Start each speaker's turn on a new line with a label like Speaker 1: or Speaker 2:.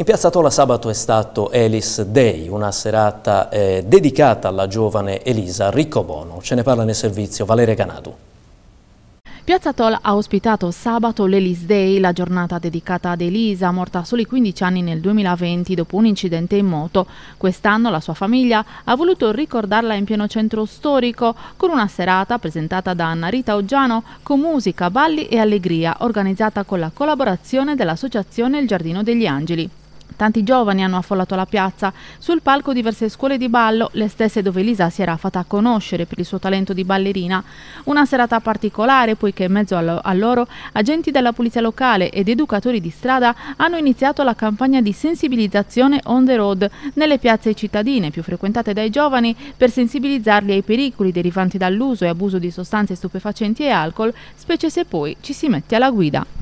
Speaker 1: In Piazza Tola sabato è stato Elis Day, una serata eh, dedicata alla giovane Elisa Riccobono. Ce ne parla nel servizio Valeria Canadu.
Speaker 2: Piazza Tola ha ospitato sabato l'Elis Day, la giornata dedicata ad Elisa, morta a soli 15 anni nel 2020 dopo un incidente in moto. Quest'anno la sua famiglia ha voluto ricordarla in pieno centro storico con una serata presentata da Anna Rita Oggiano con musica, balli e allegria, organizzata con la collaborazione dell'associazione Il Giardino degli Angeli. Tanti giovani hanno affollato la piazza. Sul palco diverse scuole di ballo, le stesse dove Lisa si era fatta conoscere per il suo talento di ballerina. Una serata particolare poiché in mezzo a loro agenti della polizia locale ed educatori di strada hanno iniziato la campagna di sensibilizzazione on the road nelle piazze cittadine più frequentate dai giovani per sensibilizzarli ai pericoli derivanti dall'uso e abuso di sostanze stupefacenti e alcol, specie se poi ci si mette alla guida.